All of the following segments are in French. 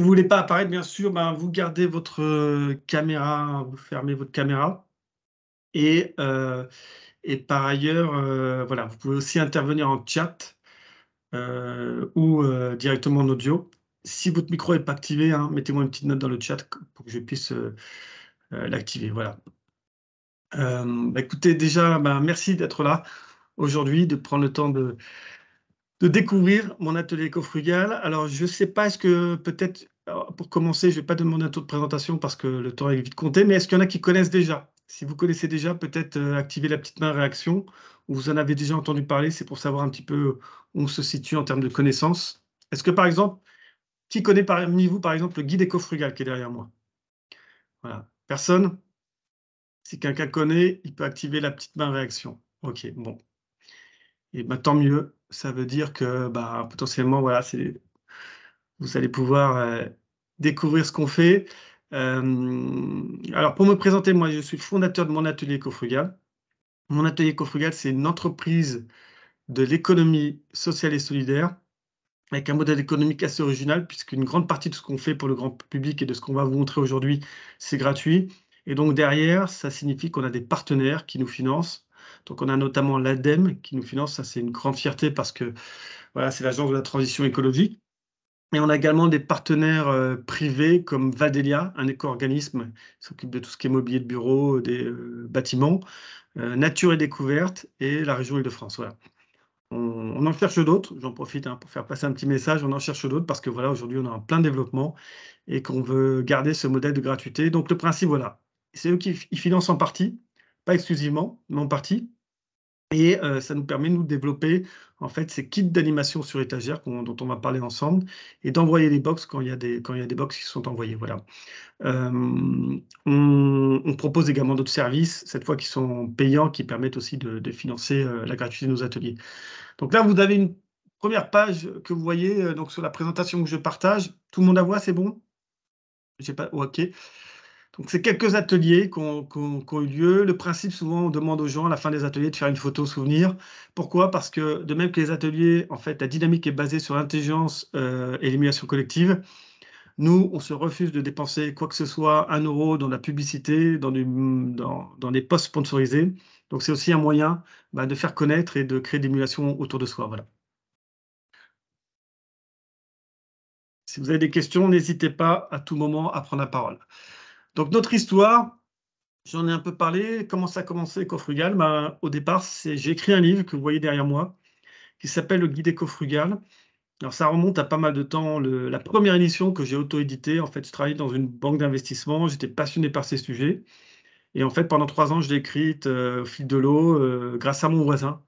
vous voulez pas apparaître, bien sûr, ben, vous gardez votre euh, caméra, vous fermez votre caméra. Et, euh, par ailleurs, euh, voilà, vous pouvez aussi intervenir en chat ou directement en audio. Si votre micro n'est pas activé, hein, mettez-moi une petite note dans le chat pour que je puisse l'activer. Voilà. Bah, écoutez, déjà, ben, merci d'être là aujourd'hui, de prendre le temps de, découvrir mon atelier écofrugal. Alors, je sais pas, est-ce que peut-être pour commencer, je ne vais pas demander un taux de présentation parce que le temps est vite compté, mais est-ce qu'il y en a qui connaissent déjà Si vous connaissez déjà, peut-être euh, activer la petite main réaction, ou vous en avez déjà entendu parler, c'est pour savoir un petit peu où on se situe en termes de connaissances. Est-ce que, par exemple, qui connaît parmi vous, par exemple, le guide écofrugal qui est derrière moi Voilà. Personne Si quelqu'un connaît, il peut activer la petite main réaction. OK, bon. Et eh bien, tant mieux. Ça veut dire que bah, potentiellement, voilà, c'est vous allez pouvoir euh, découvrir ce qu'on fait. Euh, alors, pour me présenter, moi, je suis fondateur de mon atelier Ecofrugal. Mon atelier Ecofrugal, c'est une entreprise de l'économie sociale et solidaire avec un modèle économique assez original, puisqu'une grande partie de ce qu'on fait pour le grand public et de ce qu'on va vous montrer aujourd'hui, c'est gratuit. Et donc derrière, ça signifie qu'on a des partenaires qui nous financent. Donc on a notamment l'ADEME qui nous finance, ça c'est une grande fierté parce que voilà, c'est l'agence de la transition écologique. Et on a également des partenaires euh, privés comme Vadelia, un éco-organisme qui s'occupe de tout ce qui est mobilier de bureau, des euh, bâtiments, euh, Nature et Découverte et la région Île-de-France. On, en cherche d'autres, j'en profite hein, pour faire passer un petit message, on en cherche d'autres parce que voilà, aujourd'hui on est en plein développement et qu'on veut garder ce modèle de gratuité. Donc le principe, voilà, c'est eux qui financent en partie, pas exclusivement, mais en partie. Et euh, ça nous permet nous, de développer en fait, ces kits d'animation sur étagère dont on va parler ensemble et d'envoyer des box quand il y a des, quand il box qui sont envoyées. Voilà. Euh, on, propose également d'autres services, cette fois qui sont payants, qui permettent aussi de, financer euh, la gratuité de nos ateliers. Donc là, vous avez une première page que vous voyez donc sur la présentation que je partage. Tout le monde la voit, c'est bon J'ai pas. ok. Donc, c'est quelques ateliers qui ont, eu lieu. Le principe, souvent, on demande aux gens à la fin des ateliers de faire une photo souvenir. Pourquoi Parce que, de même que les ateliers, en fait, la dynamique est basée sur l'intelligence euh, et l'émulation collective. Nous, on se refuse de dépenser quoi que ce soit, un euro dans la publicité, dans, des dans, postes sponsorisés. Donc, c'est aussi un moyen bah, de faire connaître et de créer d'émulation autour de soi. Voilà. Si vous avez des questions, n'hésitez pas à tout moment à prendre la parole. Donc notre histoire, j'en ai un peu parlé. Comment ça a commencé Ecofrugal ben, Au départ, j'ai écrit un livre que vous voyez derrière moi qui s'appelle Le Guide Ecofrugal. Alors ça remonte à pas mal de temps. la première édition que j'ai auto-éditée, en fait, je travaillais dans une banque d'investissement. J'étais passionné par ces sujets. Et en fait, pendant trois ans, je l'ai écrite euh, au fil de l'eau euh, grâce à mon voisin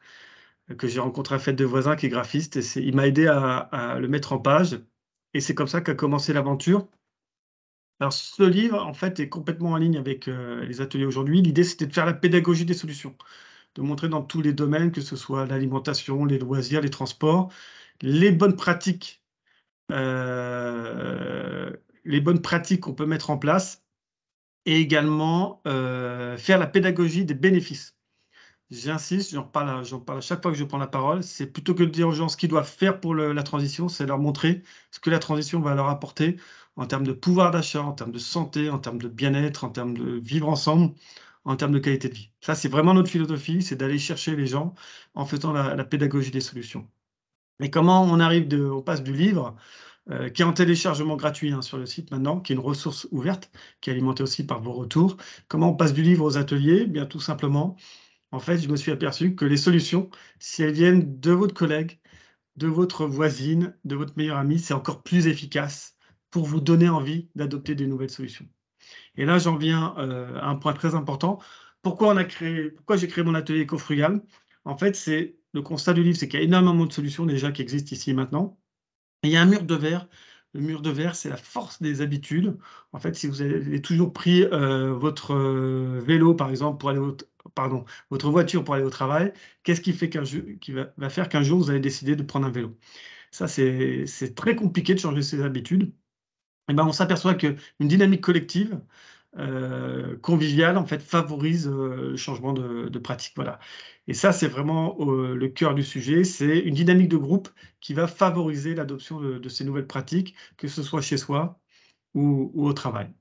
euh, que j'ai rencontré à Fête de voisin qui est graphiste et il m'a aidé à, le mettre en page. Et c'est comme ça qu'a commencé l'aventure. Alors, ce livre, en fait, est complètement en ligne avec euh, les ateliers aujourd'hui. L'idée, c'était de faire la pédagogie des solutions, de montrer dans tous les domaines, que ce soit l'alimentation, les loisirs, les transports, les bonnes pratiques, euh, les bonnes pratiques qu'on peut mettre en place, et également euh, faire la pédagogie des bénéfices. J'insiste, j'en parle, parle, à chaque fois que je prends la parole, c'est plutôt que de dire aux gens ce qu'ils doivent faire pour la transition, c'est leur montrer ce que la transition va leur apporter en termes de pouvoir d'achat, en termes de santé, en termes de bien-être, en termes de vivre ensemble, en termes de qualité de vie. Ça, c'est vraiment notre philosophie, c'est d'aller chercher les gens en faisant la, pédagogie des solutions. Mais comment on arrive, de, on passe du livre, euh, qui est en téléchargement gratuit hein, sur le site maintenant, qui est une ressource ouverte, qui est alimentée aussi par vos retours. Comment on passe du livre aux ateliers eh Bien tout simplement, en fait, je me suis aperçu que les solutions, si elles viennent de votre collègue, de votre voisine, de votre meilleur ami, c'est encore plus efficace pour vous donner envie d'adopter des nouvelles solutions. Et là, j'en viens euh, à un point très important. Pourquoi, on a créé, pourquoi j'ai créé mon atelier éco En fait, c'est le constat du livre, c'est qu'il y a énormément de solutions déjà qui existent ici et maintenant. il y a un mur de verre. Le mur de verre, c'est la force des habitudes. En fait, si vous avez toujours pris euh, votre euh, vélo, par exemple, pour aller au, pardon, votre voiture pour aller au travail, qu'est-ce qui, fait qu'un qui va, va faire qu'un jour, vous allez décider de prendre un vélo Ça, c'est très compliqué de changer ses habitudes. Eh ben, on s'aperçoit qu'une dynamique collective, euh, conviviale, en fait, favorise euh, le changement de, pratique. Voilà. Et ça, c'est vraiment le cœur du sujet. C'est une dynamique de groupe qui va favoriser l'adoption de, ces nouvelles pratiques, que ce soit chez soi ou, au travail.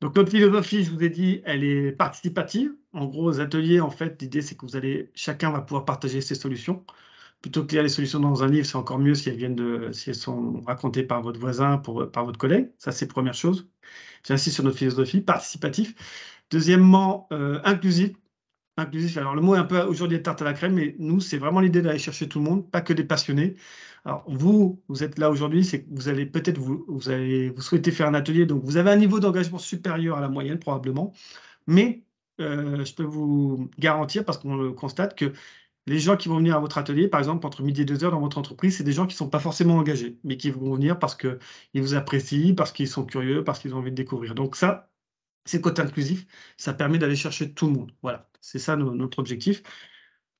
Donc notre philosophie, je vous ai dit, elle est participative. En gros, aux ateliers, en fait, l'idée c'est que vous allez, chacun va pouvoir partager ses solutions plutôt que lire les solutions dans un livre, c'est encore mieux si elles, viennent de, si elles sont racontées par votre voisin, pour, par votre collègue. Ça, c'est première chose. J'insiste sur notre philosophie, participatif. Deuxièmement, euh, inclusif. Inclusif. Alors, le mot est un peu aujourd'hui de tarte à la crème, mais nous, c'est vraiment l'idée d'aller chercher tout le monde, pas que des passionnés. Alors, vous, vous êtes là aujourd'hui, c'est que vous allez peut-être vous, vous, allez, vous souhaitez faire un atelier, donc vous avez un niveau d'engagement supérieur à la moyenne, probablement. Mais euh, je peux vous garantir, parce qu'on le constate, que les gens qui vont venir à votre atelier, par exemple, entre midi et deux heures dans votre entreprise, c'est des gens qui ne sont pas forcément engagés, mais qui vont venir parce qu'ils vous apprécient, parce qu'ils sont curieux, parce qu'ils ont envie de découvrir. Donc ça, c'est côté inclusif, ça permet d'aller chercher tout le monde. Voilà, c'est ça notre objectif.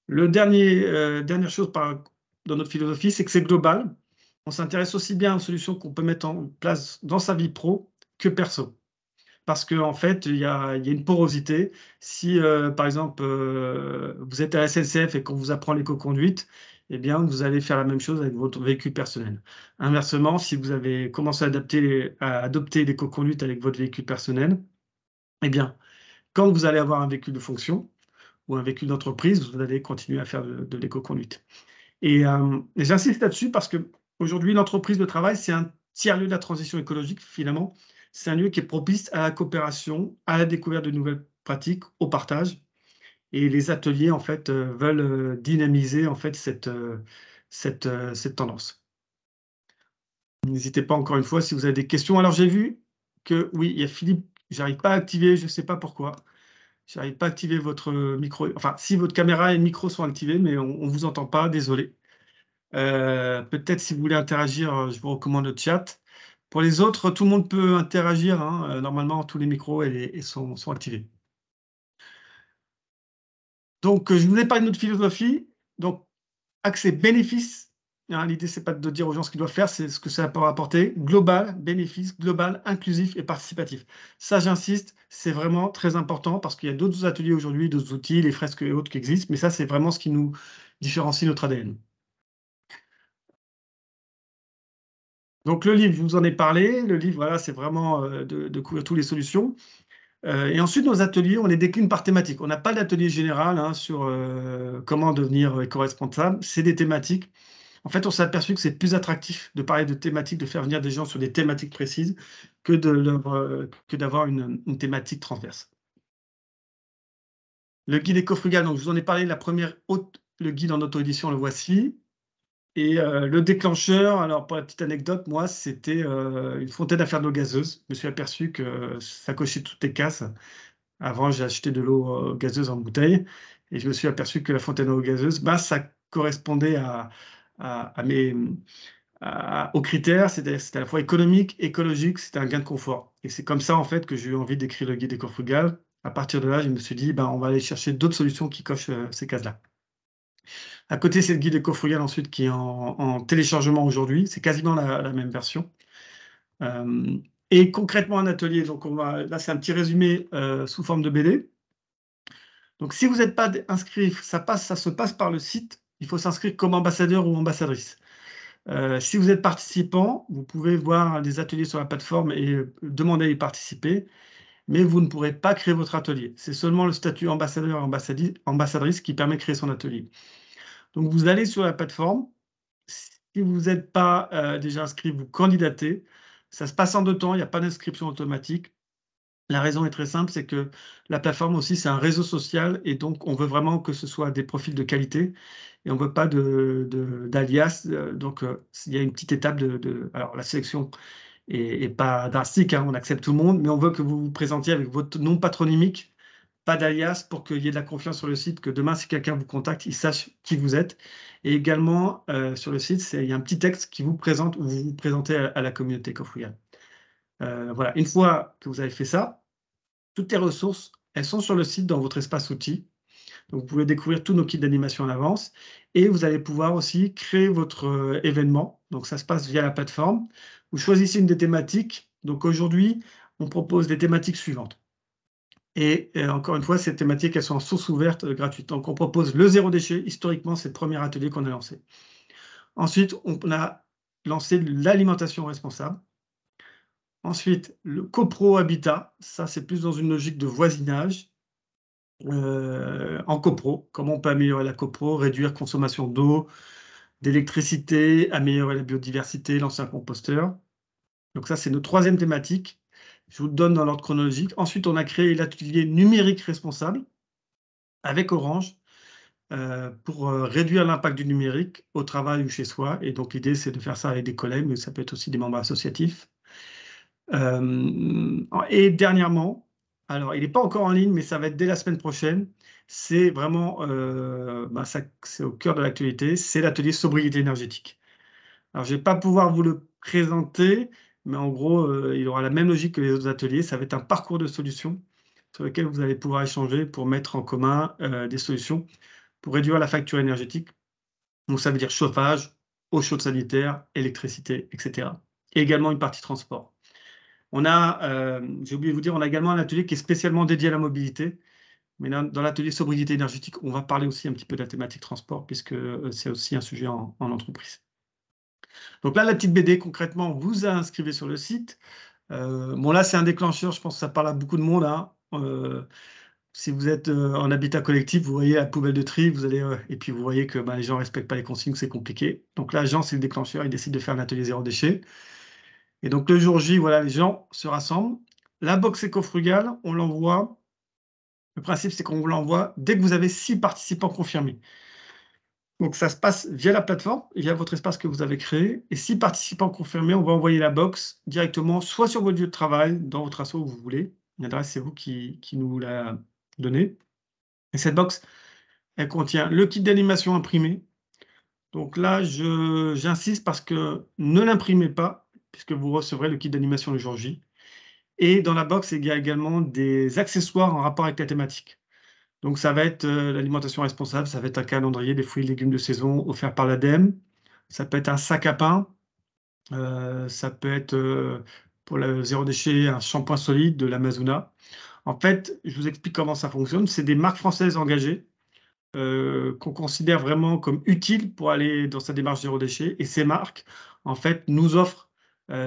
Le dernier, euh, dernière chose dans notre philosophie, c'est que c'est global. On s'intéresse aussi bien aux solutions qu'on peut mettre en place dans sa vie pro que perso parce qu'en en fait, il y, a, une porosité. Si, euh, par exemple, euh, vous êtes à la SNCF et qu'on vous apprend l'éco-conduite, eh bien, vous allez faire la même chose avec votre véhicule personnel. Inversement, si vous avez commencé à, adopter l'éco-conduite avec votre véhicule personnel, eh bien, quand vous allez avoir un véhicule de fonction ou un véhicule d'entreprise, vous allez continuer à faire de, l'éco-conduite. Et, euh, j'insiste là-dessus parce que l'entreprise de travail, c'est un tiers-lieu de la transition écologique, finalement. C'est un lieu qui est propice à la coopération, à la découverte de nouvelles pratiques, au partage. Et les ateliers, en fait, euh, veulent euh, dynamiser, en fait, cette, euh, cette, tendance. N'hésitez pas encore une fois si vous avez des questions. Alors, j'ai vu que, oui, il y a Philippe, j'arrive pas à activer, je ne sais pas pourquoi. J'arrive pas à activer votre micro. Enfin, si votre caméra et le micro sont activés, mais on ne vous entend pas, désolé. Peut-être si vous voulez interagir, je vous recommande le chat. Pour les autres, tout le monde peut interagir. Hein. Euh, normalement, tous les micros sont, activés. Donc, euh, je ai pas de notre philosophie. Donc, accès bénéfice. Hein, l'idée, L'idée, n'est pas de dire aux gens ce qu'ils doivent faire, c'est ce que ça peut apporter. Global, bénéfice, global, inclusif et participatif. Ça, j'insiste, c'est vraiment très important parce qu'il y a d'autres ateliers aujourd'hui, d'autres outils, les fresques et autres qui existent, mais ça, c'est vraiment ce qui nous différencie notre ADN. Donc le livre, je vous en ai parlé. Le livre, voilà, c'est vraiment euh, de, couvrir toutes les solutions. Euh, et ensuite, nos ateliers, on les décline par thématique. On n'a pas d'atelier général hein, sur euh, comment devenir éco-responsable. C'est des thématiques. En fait, on s'est aperçu que c'est plus attractif de parler de thématiques, de faire venir des gens sur des thématiques précises que d'avoir une, thématique transverse. Le guide éco-frugal, donc je vous en ai parlé, la première le guide en auto-édition, le voici. Et euh, le déclencheur, alors pour la petite anecdote, moi, c'était euh, une fontaine à faire de l'eau gazeuse. Je me suis aperçu que ça cochait toutes les cases. Avant, j'ai acheté de l'eau euh, gazeuse en bouteille et je me suis aperçu que la fontaine à eau gazeuse, bah, ça correspondait à, mes, aux critères, c'était à la fois économique, écologique, c'était un gain de confort. Et c'est comme ça, en fait, que j'ai eu envie d'écrire le guide des frugal. À partir de là, je me suis dit, bah, on va aller chercher d'autres solutions qui cochent ces cases-là. À côté, c'est le guide éco ensuite qui est en, téléchargement aujourd'hui. C'est quasiment la, même version. Euh, et concrètement, un atelier, donc là, c'est un petit résumé euh, sous forme de BD. Donc, si vous n'êtes pas inscrit, ça, passe, ça se passe par le site. Il faut s'inscrire comme ambassadeur ou ambassadrice. Euh, si vous êtes participant, vous pouvez voir des ateliers sur la plateforme et demander à y participer, mais vous ne pourrez pas créer votre atelier. C'est seulement le statut ambassadeur ambassadrice qui permet de créer son atelier. Donc vous allez sur la plateforme. Si vous n'êtes pas euh, déjà inscrit, vous candidatez. Ça se passe en deux temps, il n'y a pas d'inscription automatique. La raison est très simple, c'est que la plateforme aussi, c'est un réseau social et donc on veut vraiment que ce soit des profils de qualité et on ne veut pas d'alias. De, d'alias. Euh, donc euh, il y a une petite étape de... alors la sélection n'est pas drastique, hein, on accepte tout le monde, mais on veut que vous vous présentiez avec votre nom patronymique pas d'alias pour qu'il y ait de la confiance sur le site, que demain, si quelqu'un vous contacte, il sache qui vous êtes. Et également, euh, sur le site, il y a un petit texte qui vous présente ou vous vous présentez à, la communauté coffre. Euh, voilà, une fois que vous avez fait ça, toutes les ressources, elles sont sur le site dans votre espace outils. Donc, vous pouvez découvrir tous nos kits d'animation à l'avance et vous allez pouvoir aussi créer votre euh, événement. Donc, ça se passe via la plateforme. Vous choisissez une des thématiques. Donc, aujourd'hui, on propose les thématiques suivantes. Et euh, encore une fois, ces thématiques, elles sont en source ouverte, euh, gratuite. Donc, on propose le zéro déchet. Historiquement, c'est le premier atelier qu'on a lancé. Ensuite, on a lancé l'alimentation responsable. Ensuite, le copro-habitat. Ça, c'est plus dans une logique de voisinage euh, en copro. Comment on peut améliorer la copro, réduire consommation d'eau, d'électricité, améliorer la biodiversité, lancer un composteur. Donc ça, c'est notre troisième thématique. Je vous donne dans l'ordre chronologique. Ensuite, on a créé l'atelier numérique responsable avec Orange euh, pour euh, réduire l'impact du numérique au travail ou chez soi. Et donc, l'idée, c'est de faire ça avec des collègues, mais ça peut être aussi des membres associatifs. Euh, et dernièrement, alors, il n'est pas encore en ligne, mais ça va être dès la semaine prochaine. C'est vraiment, bah, c'est au cœur de l'actualité, c'est l'atelier sobriété énergétique. Alors, je ne vais pas pouvoir vous le présenter, mais en gros, euh, il aura la même logique que les autres ateliers. Ça va être un parcours de solutions sur lequel vous allez pouvoir échanger pour mettre en commun euh, des solutions pour réduire la facture énergétique. Donc, ça veut dire chauffage, eau chaude sanitaire, électricité, etc. Et également une partie transport. On a, euh, j'ai oublié de vous dire, on a également un atelier qui est spécialement dédié à la mobilité. Mais dans, l'atelier sobriété énergétique, on va parler aussi un petit peu de la thématique transport, puisque c'est aussi un sujet en entreprise. Donc là, la petite BD, concrètement, vous a inscrivez sur le site. Euh, bon, là, c'est un déclencheur, je pense que ça parle à beaucoup de monde. Hein. Euh, si vous êtes euh, en habitat collectif, vous voyez la poubelle de tri, vous allez, et puis vous voyez que ben, les gens ne respectent pas les consignes, c'est compliqué. Donc là, Jean, c'est le déclencheur, il décide de faire un atelier zéro déchet. Et donc le jour J, voilà, les gens se rassemblent. La box éco on l'envoie. Le principe, c'est qu'on vous l'envoie dès que vous avez six participants confirmés. Donc ça se passe via la plateforme, via votre espace que vous avez créé. Et si participant confirmé, on va envoyer la box directement, soit sur votre lieu de travail, dans votre asso où vous voulez. L'adresse, c'est vous qui, qui, nous la donnez. Et cette box, elle contient le kit d'animation imprimé. Donc là, j'insiste parce que ne l'imprimez pas, puisque vous recevrez le kit d'animation le jour J. Et dans la box, il y a également des accessoires en rapport avec la thématique. Donc ça va être euh, l'alimentation responsable, ça va être un calendrier des fruits et légumes de saison offerts par l'ADEME. Ça peut être un sac à pain, euh, ça peut être euh, pour le zéro déchet un shampoing solide de l'Amazona. En fait, je vous explique comment ça fonctionne. C'est des marques françaises engagées qu'on considère vraiment comme utiles pour aller dans sa démarche zéro déchet. Et ces marques, en fait, nous offrent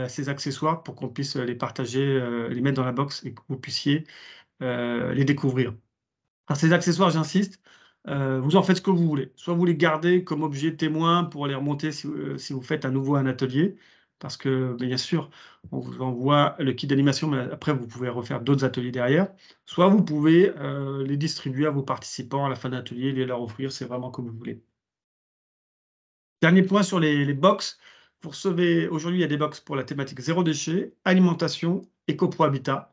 ces accessoires pour qu'on puisse les partager, les mettre dans la box et que vous puissiez les découvrir. Alors, ces accessoires, j'insiste, euh, vous en faites ce que vous voulez. Soit vous les gardez comme objet témoin pour les remonter euh, si, vous faites à nouveau un atelier, parce que ben, bien sûr, on vous envoie le kit d'animation, mais après, vous pouvez refaire d'autres ateliers derrière. Soit vous pouvez euh, les distribuer à vos participants à la fin d'atelier, les leur offrir, c'est vraiment comme vous voulez. Dernier point sur les, les box. Pour aujourd'hui, il y a des box pour la thématique zéro déchet, alimentation, éco-pro-habitat.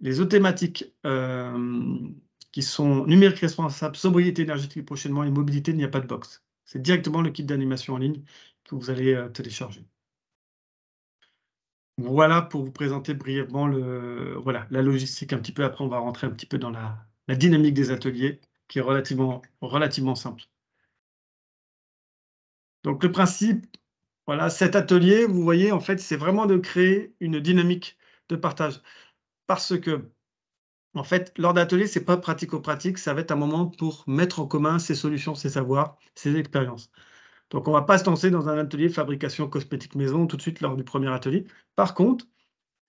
Les autres thématiques qui sont numérique responsable, sobriété énergétique prochainement et mobilité, il n'y a pas de box. C'est directement le kit d'animation en ligne que vous allez euh, télécharger. Voilà pour vous présenter brièvement le, voilà, la logistique un petit peu. Après, on va rentrer un petit peu dans la, dynamique des ateliers qui est relativement, relativement simple. Donc le principe, voilà, cet atelier, vous voyez, en fait, c'est vraiment de créer une dynamique de partage. Parce que en fait, lors d'ateliers, c'est pas pratico-pratique, ça va être un moment pour mettre en commun ses solutions, ses savoirs, ses expériences. Donc, on ne va pas se lancer dans un atelier de fabrication cosmétique maison tout de suite lors du premier atelier. Par contre,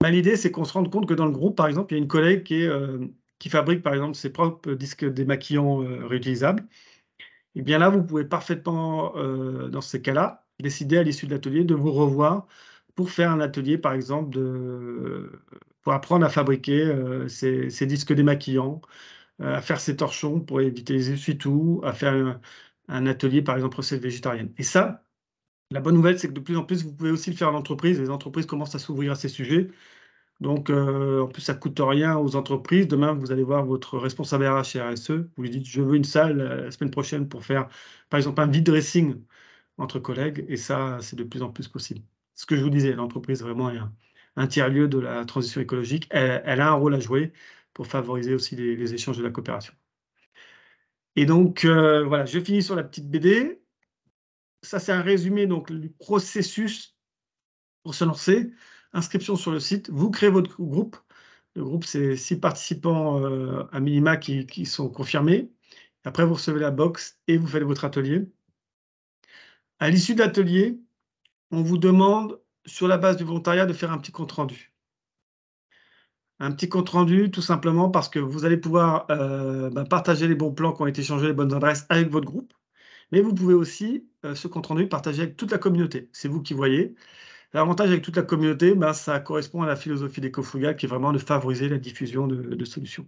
bah, l'idée, c'est qu'on se rende compte que dans le groupe, par exemple, il y a une collègue qui, euh, fabrique, par exemple, ses propres disques démaquillants euh, réutilisables. Et eh bien là, vous pouvez parfaitement, euh, dans ces cas-là, décider à l'issue de l'atelier de vous revoir pour faire un atelier, par exemple, de apprendre à fabriquer euh, ces disques démaquillants, euh, à faire ces torchons pour éviter les essuie-tout, à faire un, atelier, par exemple, recette végétarienne. Et ça, la bonne nouvelle, c'est que de plus en plus, vous pouvez aussi le faire à l'entreprise. Les entreprises commencent à s'ouvrir à ces sujets. Donc, euh, en plus, ça ne coûte rien aux entreprises. Demain, vous allez voir votre responsable RH et RSE. Vous lui dites, je veux une salle la semaine prochaine pour faire, par exemple, un vide dressing entre collègues. Et ça, c'est de plus en plus possible. Ce que je vous disais, l'entreprise vraiment est un tiers-lieu de la transition écologique, elle, a un rôle à jouer pour favoriser aussi les, échanges et la coopération. Et donc, euh, voilà, je finis sur la petite BD. Ça, c'est un résumé donc, du processus pour se lancer. Inscription sur le site, vous créez votre groupe. Le groupe, c'est six participants euh, à minima qui, qui sont confirmés. Après, vous recevez la box et vous faites votre atelier. À l'issue de on vous demande sur la base du volontariat, de faire un petit compte-rendu. Un petit compte-rendu, tout simplement parce que vous allez pouvoir euh, bah, partager les bons plans qui ont été changés, les bonnes adresses avec votre groupe, mais vous pouvez aussi euh, ce compte-rendu partager avec toute la communauté. C'est vous qui voyez. L'avantage avec toute la communauté, bah, ça correspond à la philosophie des qui est vraiment de favoriser la diffusion de, solutions.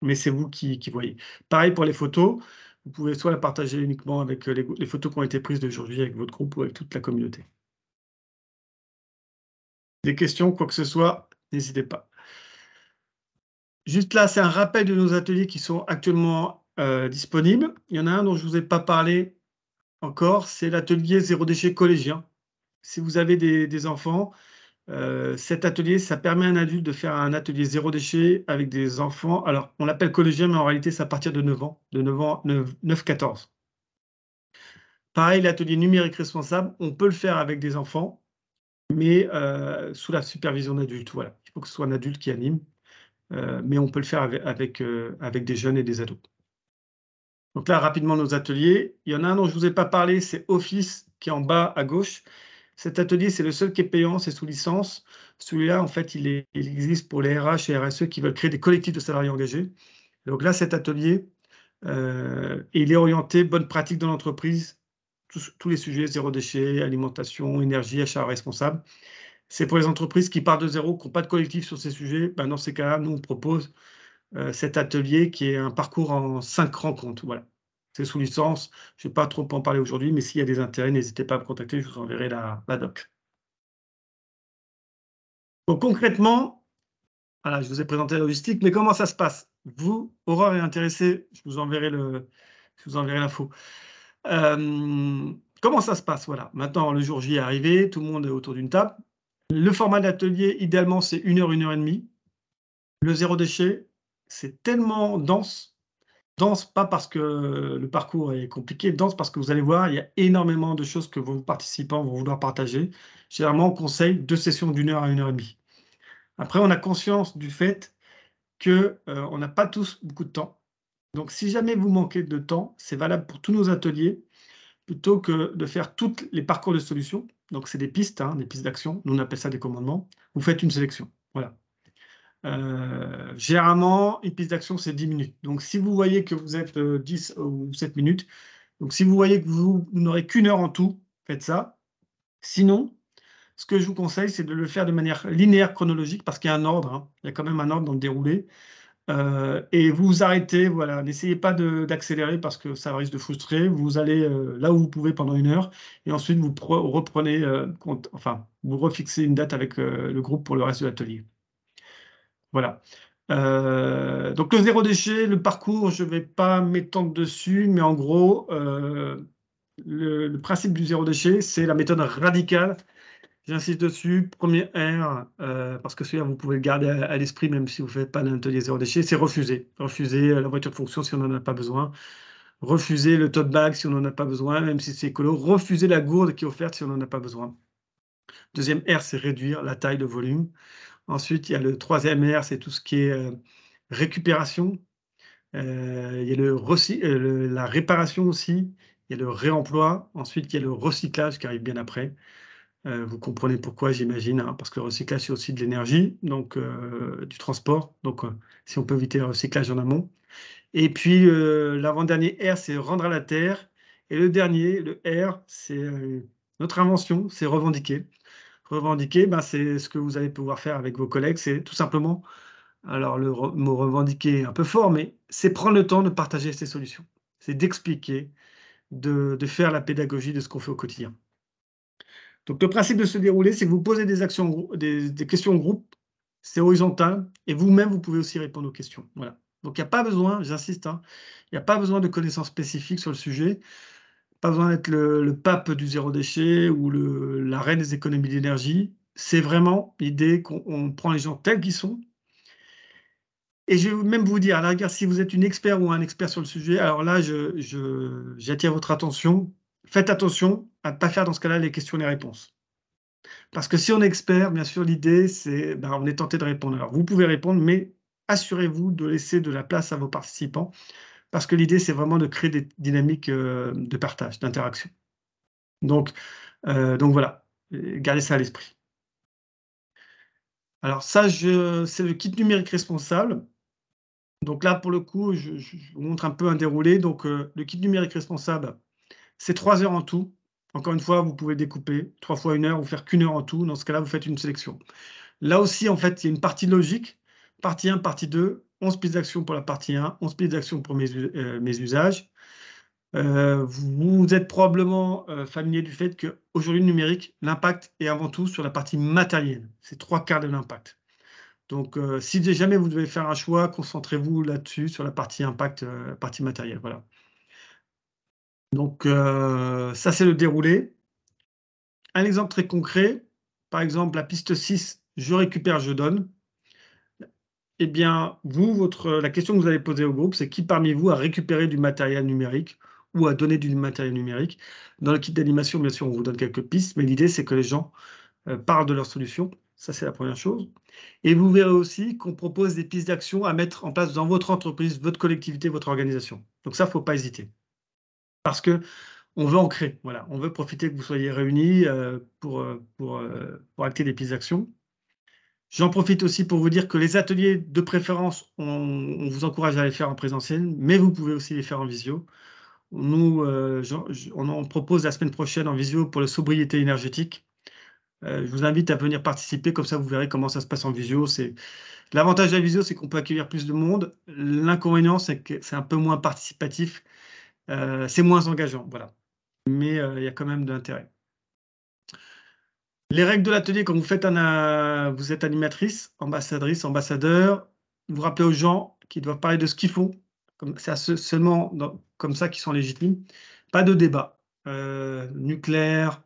Mais c'est vous qui, voyez. Pareil pour les photos, vous pouvez soit la partager uniquement avec euh, les, les photos qui ont été prises d'aujourd'hui avec votre groupe ou avec toute la communauté des questions, quoi que ce soit, n'hésitez pas. Juste là, c'est un rappel de nos ateliers qui sont actuellement euh, disponibles. Il y en a un dont je ne vous ai pas parlé encore, c'est l'atelier zéro déchet collégien. Si vous avez des, enfants, euh, cet atelier, ça permet à un adulte de faire un atelier zéro déchet avec des enfants. Alors, on l'appelle collégien, mais en réalité, ça à partir de 9 ans, de 9 9-14. Pareil, l'atelier numérique responsable, on peut le faire avec des enfants mais euh, sous la supervision d'adultes. Voilà. Il faut que ce soit un adulte qui anime, euh, mais on peut le faire avec, avec, euh, des jeunes et des ados. Donc là, rapidement, nos ateliers. Il y en a un dont je ne vous ai pas parlé, c'est Office, qui est en bas à gauche. Cet atelier, c'est le seul qui est payant, c'est sous licence. Celui-là, en fait, il, il, existe pour les RH et RSE qui veulent créer des collectifs de salariés engagés. Donc là, cet atelier, il est orienté bonne pratique dans l'entreprise, tous, les sujets zéro déchet, alimentation, énergie, achat responsable. C'est pour les entreprises qui partent de zéro, qui n'ont pas de collectif sur ces sujets. Ben, dans ces cas-là, nous, on propose euh, cet atelier qui est un parcours en cinq rencontres. Voilà. C'est sous licence. Je ne vais pas trop en parler aujourd'hui, mais s'il y a des intérêts, n'hésitez pas à me contacter, je vous enverrai la, doc. Donc concrètement, voilà, je vous ai présenté la logistique, mais comment ça se passe Vous, Aurore est intéressé, je vous enverrai l'info. Euh, comment ça se passe Voilà. Maintenant, le jour J est arrivé, tout le monde est autour d'une table. Le format d'atelier, idéalement, c'est une heure, une heure et demie. Le zéro déchet, c'est tellement dense. Dense, pas parce que le parcours est compliqué, dense parce que vous allez voir, il y a énormément de choses que vos participants vont vouloir partager. Généralement, on conseille deux sessions d'une heure à une heure et demie. Après, on a conscience du fait qu'on euh, n'a pas tous beaucoup de temps donc, si jamais vous manquez de temps, c'est valable pour tous nos ateliers, plutôt que de faire tous les parcours de solutions. Donc, c'est des pistes, hein, des pistes d'action. Nous, on appelle ça des commandements. Vous faites une sélection. Voilà. Euh, généralement, une piste d'action, c'est 10 minutes. Donc, si vous voyez que vous êtes 10 euh, ou 7 minutes, donc si vous voyez que vous, n'aurez qu'une heure en tout, faites ça. Sinon, ce que je vous conseille, c'est de le faire de manière linéaire, chronologique, parce qu'il y a un ordre. Hein. Il y a quand même un ordre dans le déroulé. Euh, et vous vous arrêtez, voilà. N'essayez pas d'accélérer parce que ça risque de frustrer. Vous allez euh, là où vous pouvez pendant une heure et ensuite vous reprenez, euh, enfin, vous refixez une date avec le groupe pour le reste de l'atelier. Voilà. donc le zéro déchet, le parcours, je ne vais pas m'étendre dessus, mais en gros, le, principe du zéro déchet, c'est la méthode radicale J'insiste dessus. Premier R, euh, parce que celui-là, vous pouvez le garder à, l'esprit, même si vous ne faites pas atelier zéro déchet, c'est refuser. Refuser euh, la voiture de fonction si on n'en a pas besoin. Refuser le tote bag si on n'en a pas besoin, même si c'est écolo. Refuser la gourde qui est offerte si on n'en a pas besoin. Deuxième R, c'est réduire la taille de volume. Ensuite, il y a le troisième R, c'est tout ce qui est euh, récupération. il y a la réparation aussi. Il y a le réemploi. Ensuite, il y a le recyclage qui arrive bien après. Euh, vous comprenez pourquoi, j'imagine, hein, parce que le recyclage, c'est aussi de l'énergie, donc euh, du transport. Donc, euh, si on peut éviter le recyclage en amont. Et puis, l'avant-dernier R, c'est rendre à la terre. Et le dernier, le R, c'est notre invention, c'est revendiquer. Revendiquer, ben, c'est ce que vous allez pouvoir faire avec vos collègues. C'est tout simplement, alors le mot revendiquer est un peu fort, mais c'est prendre le temps de partager ces solutions. C'est d'expliquer, de faire la pédagogie de ce qu'on fait au quotidien. Donc le principe de se dérouler, c'est que vous posez des, actions, des, questions groupe, c'est horizontal, et vous-même, vous pouvez aussi répondre aux questions. Voilà. Donc il n'y a pas besoin, j'insiste, hein, il n'y a pas besoin de connaissances spécifiques sur le sujet, pas besoin d'être le, pape du zéro déchet ou le, la reine des économies d'énergie. C'est vraiment l'idée qu'on prend les gens tels qu'ils sont, et je vais même vous dire, à la rigueur, si vous êtes une expert ou un expert sur le sujet, alors là, j'attire je, votre attention faites attention à ne pas faire dans ce cas-là les questions et les réponses. Parce que si on est expert, bien sûr, l'idée, c'est qu'on ben, on est tenté de répondre. Alors, vous pouvez répondre, mais assurez-vous de laisser de la place à vos participants, parce que l'idée, c'est vraiment de créer des dynamiques euh, de partage, d'interaction. Donc, euh, donc voilà, gardez ça à l'esprit. Alors ça, c'est le kit numérique responsable. Donc là, pour le coup, je, vous montre un peu un déroulé. Donc euh, le kit numérique responsable, c'est trois heures en tout. Encore une fois, vous pouvez découper trois fois une heure ou faire qu'une heure en tout. Dans ce cas-là, vous faites une sélection. Là aussi, en fait, il y a une partie logique. Partie 1, partie 2, 11 pistes d'action pour la partie 1, 11 pistes d'action pour mes, euh, usages. Euh, vous, êtes probablement euh, familier du fait qu'aujourd'hui, le numérique, l'impact est avant tout sur la partie matérielle. C'est trois quarts de l'impact. Donc, si jamais vous devez faire un choix, concentrez-vous là-dessus, sur la partie impact, partie matérielle. Voilà. Donc, euh, ça, c'est le déroulé. Un exemple très concret, par exemple, la piste 6, je récupère, je donne. Eh bien, vous, votre, la question que vous allez poser au groupe, c'est qui parmi vous a récupéré du matériel numérique ou a donné du matériel numérique. Dans le kit d'animation, bien sûr, on vous donne quelques pistes, mais l'idée, c'est que les gens euh, parlent de leur solution. Ça, c'est la première chose. Et vous verrez aussi qu'on propose des pistes d'action à mettre en place dans votre entreprise, votre collectivité, votre organisation. Donc ça, il ne faut pas hésiter parce que on veut ancrer. Voilà, on veut profiter que vous soyez réunis euh, euh, euh, pour, acter des pistes d'action. J'en profite aussi pour vous dire que les ateliers de préférence, on, vous encourage à les faire en présentiel, mais vous pouvez aussi les faire en visio. Nous, on propose la semaine prochaine en visio pour la sobriété énergétique. je vous invite à venir participer, comme ça vous verrez comment ça se passe en visio. L'avantage de la visio, c'est qu'on peut accueillir plus de monde. L'inconvénient, c'est que c'est un peu moins participatif euh, c'est moins engageant, voilà. Mais euh, il y a quand même de l'intérêt. Les règles de l'atelier, quand vous faites euh, vous êtes animatrice, ambassadrice, ambassadeur, vous rappelez aux gens qu'ils doivent parler de ce qu'ils font. C'est seulement comme ça qu'ils sont légitimes. Pas de débat. nucléaire,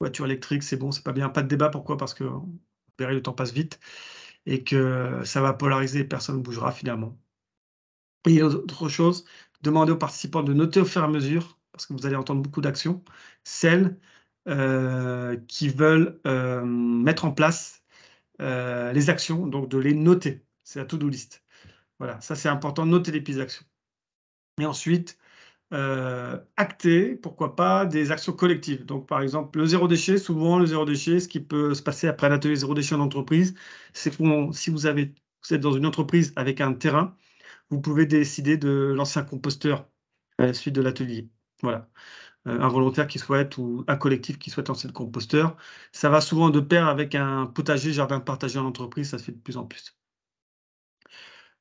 voiture électrique, c'est bon, c'est pas bien. Pas de débat, pourquoi Parce que le temps passe vite et que ça va polariser, personne ne bougera finalement. Et autre chose, Demandez aux participants de noter au fur et à mesure, parce que vous allez entendre beaucoup d'actions, celles euh, qui veulent euh, mettre en place euh, les actions, donc de les noter. C'est la to-do list. Voilà, ça c'est important, noter les pistes d'action. Et ensuite, acter, pourquoi pas, des actions collectives. Donc, par exemple, le zéro déchet, souvent, le zéro déchet, ce qui peut se passer après un atelier zéro déchet en entreprise, c'est que si vous êtes dans une entreprise avec un terrain, vous pouvez décider de lancer un composteur à la suite de l'atelier. Voilà. Euh, un volontaire qui souhaite ou un collectif qui souhaite lancer le composteur. Ça va souvent de pair avec un potager, jardin partagé en entreprise, ça se fait de plus en plus.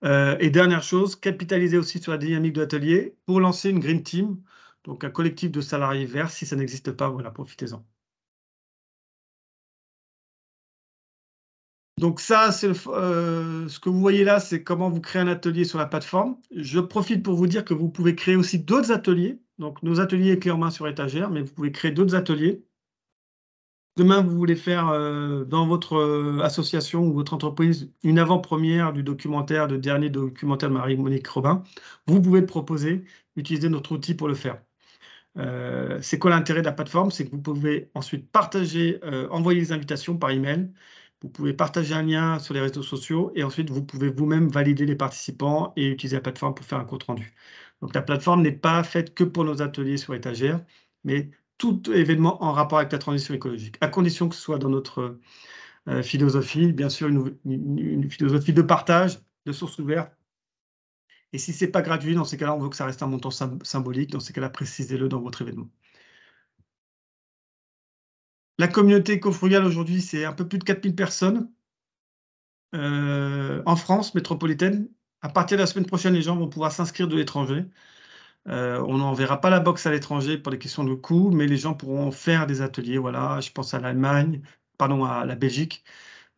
Euh, et dernière chose, capitaliser aussi sur la dynamique de l'atelier pour lancer une Green Team, donc un collectif de salariés verts, si ça n'existe pas, voilà, profitez-en. Donc ça, c'est euh, ce que vous voyez là, c'est comment vous créez un atelier sur la plateforme. Je profite pour vous dire que vous pouvez créer aussi d'autres ateliers. Donc nos ateliers clés en main sur étagère, mais vous pouvez créer d'autres ateliers. Demain, vous voulez faire euh, dans votre euh, association ou votre entreprise une avant-première du documentaire, le dernier documentaire de Marie-Monique Robin. Vous pouvez proposer, utiliser notre outil pour le faire. c'est quoi l'intérêt de la plateforme C'est que vous pouvez ensuite partager, envoyer les invitations par email vous pouvez partager un lien sur les réseaux sociaux et ensuite vous pouvez vous-même valider les participants et utiliser la plateforme pour faire un compte rendu. Donc la plateforme n'est pas faite que pour nos ateliers sur étagère, mais tout événement en rapport avec la transition écologique, à condition que ce soit dans notre euh, philosophie, bien sûr une, philosophie de partage, de source ouverte. Et si ce n'est pas gratuit, dans ces cas-là, on veut que ça reste un montant symbolique. Dans ces cas-là, précisez-le dans votre événement. La communauté éco aujourd'hui, c'est un peu plus de 4000 personnes euh, en France métropolitaine. À partir de la semaine prochaine, les gens vont pouvoir s'inscrire de l'étranger. Euh, on n'enverra pas la boxe à l'étranger pour des questions de coût, mais les gens pourront faire des ateliers. Voilà, je pense à l'Allemagne, pardon, à la Belgique,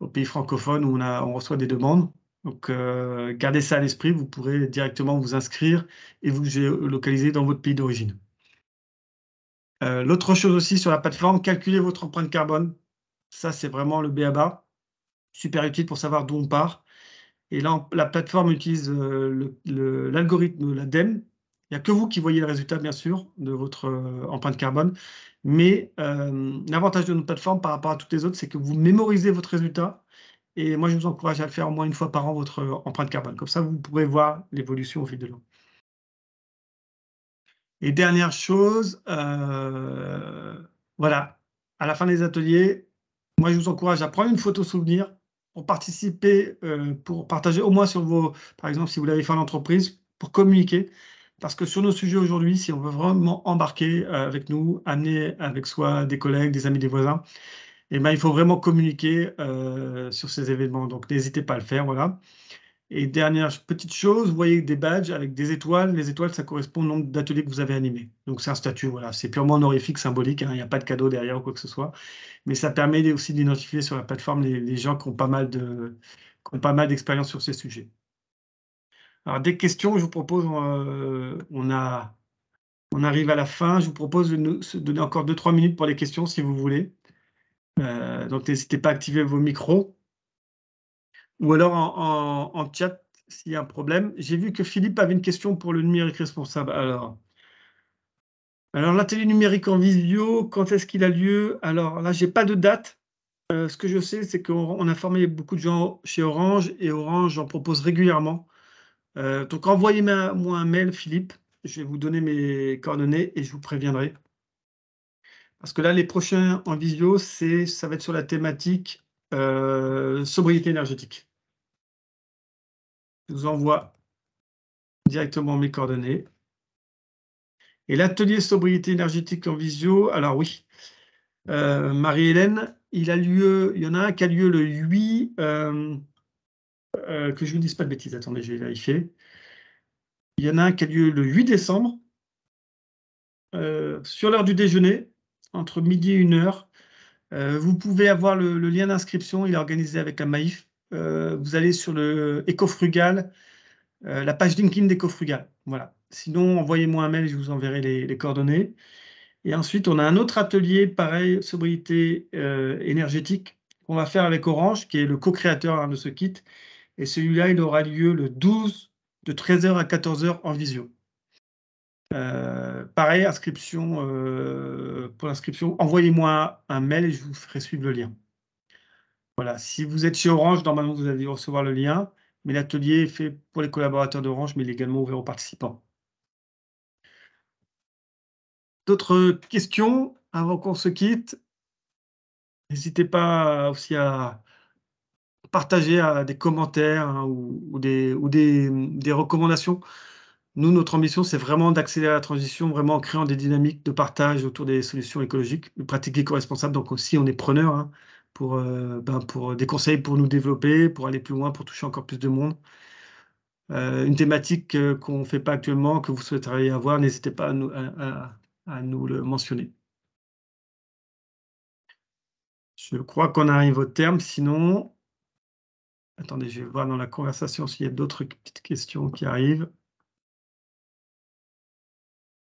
aux pays francophones où on, reçoit des demandes. Donc, euh, gardez ça à l'esprit. Vous pourrez directement vous inscrire et vous localiser dans votre pays d'origine. Euh, l'autre chose aussi sur la plateforme, calculez votre empreinte carbone. Ça, c'est vraiment le BABA. Super utile pour savoir d'où on part. Et là, la plateforme utilise euh, l'algorithme, l'ADEME. Il n'y a que vous qui voyez le résultat, bien sûr, de votre euh, empreinte carbone. Mais l'avantage de notre plateforme par rapport à toutes les autres, c'est que vous mémorisez votre résultat. Et moi, je vous encourage à le faire au moins une fois par an, votre empreinte carbone. Comme ça, vous pourrez voir l'évolution au fil de l'an. Et dernière chose, euh, voilà, à la fin des ateliers, moi je vous encourage à prendre une photo souvenir pour participer, euh, pour partager au moins sur vos, par exemple, si vous l'avez fait en entreprise, pour communiquer. Parce que sur nos sujets aujourd'hui, si on veut vraiment embarquer euh, avec nous, amener avec soi des collègues, des amis, des voisins, eh ben, il faut vraiment communiquer sur ces événements. Donc n'hésitez pas à le faire. Voilà. Et dernière petite chose, vous voyez des badges avec des étoiles. Les étoiles, ça correspond au nombre d'ateliers que vous avez animés. Donc c'est un statut, voilà, c'est purement honorifique, symbolique, hein. il n'y a pas de cadeau derrière ou quoi que ce soit. Mais ça permet aussi d'identifier sur la plateforme les, gens qui ont pas mal de, d'expérience sur ces sujets. Alors des questions, je vous propose, euh, on, a, on arrive à la fin. Je vous propose de nous donner encore 2-3 minutes pour les questions si vous voulez. Euh, donc n'hésitez pas à activer vos micros ou alors en, chat s'il y a un problème. J'ai vu que Philippe avait une question pour le numérique responsable. Alors, alors l'atelier numérique en visio, quand est-ce qu'il a lieu Alors là, j'ai pas de date. Euh, ce que je sais, c'est qu'on a formé beaucoup de gens chez Orange et Orange en propose régulièrement. Euh, donc envoyez-moi un mail, Philippe. Je vais vous donner mes coordonnées et je vous préviendrai. Parce que là, les prochains en visio, ça va être sur la thématique euh, sobriété énergétique je vous envoie directement mes coordonnées. Et l'atelier sobriété énergétique en visio, alors oui, euh, Marie-Hélène, il a lieu, il y en a un qui a lieu le 8, euh, euh, que je ne vous dise pas de bêtises, attendez, je vais vérifier. Il y en a un qui a lieu le 8 décembre, sur l'heure du déjeuner, entre midi et une heure. vous pouvez avoir le, lien d'inscription, il est organisé avec la MAIF. Euh, vous allez sur le Ecofrugal, euh, la page LinkedIn d'Ecofrugal. Voilà. Sinon, envoyez-moi un mail, je vous enverrai les, coordonnées. Et ensuite, on a un autre atelier, pareil, sobriété euh, énergétique, qu'on va faire avec Orange, qui est le co-créateur hein, de ce kit. Et celui-là, il aura lieu le 12 de 13h à 14h en visio. pareil, inscription, pour l'inscription, envoyez-moi un mail et je vous ferai suivre le lien. Voilà, si vous êtes chez Orange, normalement vous allez recevoir le lien, mais l'atelier est fait pour les collaborateurs d'Orange, mais il est également ouvert aux participants. D'autres questions avant qu'on se quitte N'hésitez pas aussi à partager des commentaires hein, ou, des, recommandations. Nous, notre ambition, c'est vraiment d'accélérer la transition, vraiment en créant des dynamiques de partage autour des solutions écologiques, des pratiques éco-responsables. Donc aussi, on est preneur. Hein, pour, euh, ben pour euh, des conseils pour nous développer, pour aller plus loin, pour toucher encore plus de monde. Euh, une thématique qu'on ne fait pas actuellement, que vous souhaiteriez avoir, n'hésitez pas à nous, le mentionner. Je crois qu'on arrive au terme, sinon... Attendez, je vais voir dans la conversation s'il y a d'autres petites questions qui arrivent.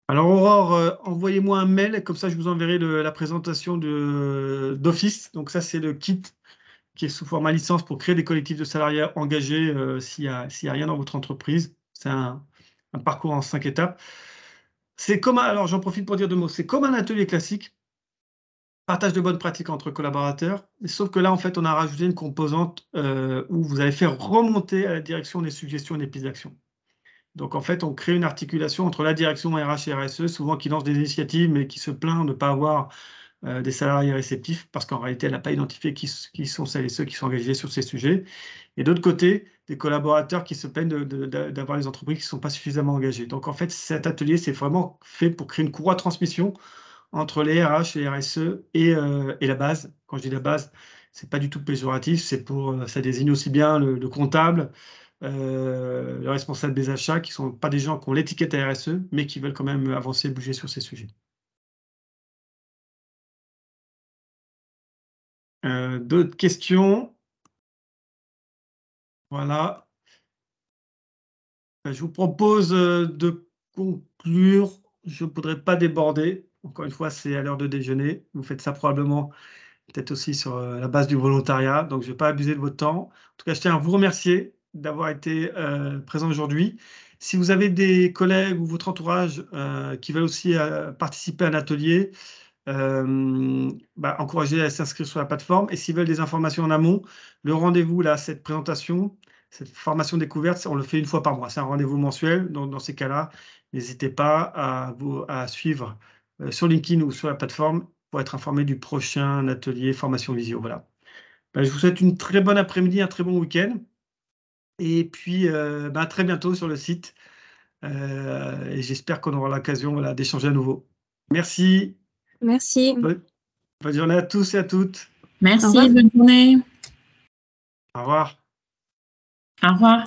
Alors Aurore, euh, envoyez-moi un mail, comme ça je vous enverrai la présentation d'Office. Donc ça c'est le kit qui est sous format licence pour créer des collectifs de salariés engagés euh, s'il n'y a, rien dans votre entreprise. C'est un, parcours en cinq étapes. C'est comme, un, alors j'en profite pour dire deux mots, c'est comme un atelier classique, partage de bonnes pratiques entre collaborateurs, sauf que là en fait on a rajouté une composante euh, où vous allez faire remonter à la direction des suggestions et des pistes d'action. Donc en fait, on crée une articulation entre la direction RH et RSE, souvent qui lance des initiatives, mais qui se plaint de ne pas avoir euh, des salariés réceptifs, parce qu'en réalité, elle n'a pas identifié qui, sont celles et ceux qui sont engagés sur ces sujets. Et d'autre côté, des collaborateurs qui se plaignent d'avoir des entreprises qui ne sont pas suffisamment engagées. Donc en fait, cet atelier, c'est vraiment fait pour créer une courroie de transmission entre les RH, les RSE euh, et, la base. Quand je dis la base, ce n'est pas du tout péjoratif, c'est pour, euh, ça désigne aussi bien le comptable, euh, les responsables des achats, qui ne sont pas des gens qui ont l'étiquette RSE, mais qui veulent quand même avancer bouger sur ces sujets. Euh, d'autres questions Voilà. Euh, je vous propose de conclure. Je ne voudrais pas déborder. Encore une fois, c'est à l'heure de déjeuner. Vous faites ça probablement peut-être aussi sur la base du volontariat. Donc, je ne vais pas abuser de votre temps. En tout cas, je tiens à vous remercier d'avoir été euh, présent aujourd'hui. Si vous avez des collègues ou votre entourage euh, qui veulent aussi euh, participer à un atelier, bah, les à s'inscrire sur la plateforme. Et s'ils veulent des informations en amont, le rendez-vous, là, cette présentation, cette formation découverte, on le fait une fois par mois. C'est un rendez-vous mensuel. Donc, dans ces cas-là, n'hésitez pas à, suivre sur LinkedIn ou sur la plateforme pour être informé du prochain atelier formation visio. Voilà. Bah, je vous souhaite une très bonne après-midi, un très bon week-end. Et puis, euh, bah, très bientôt sur le site. Euh, et j'espère qu'on aura l'occasion d'échanger à nouveau. Merci. Merci. bonne, journée à tous et à toutes. Merci, bonne journée. Au revoir. Au revoir.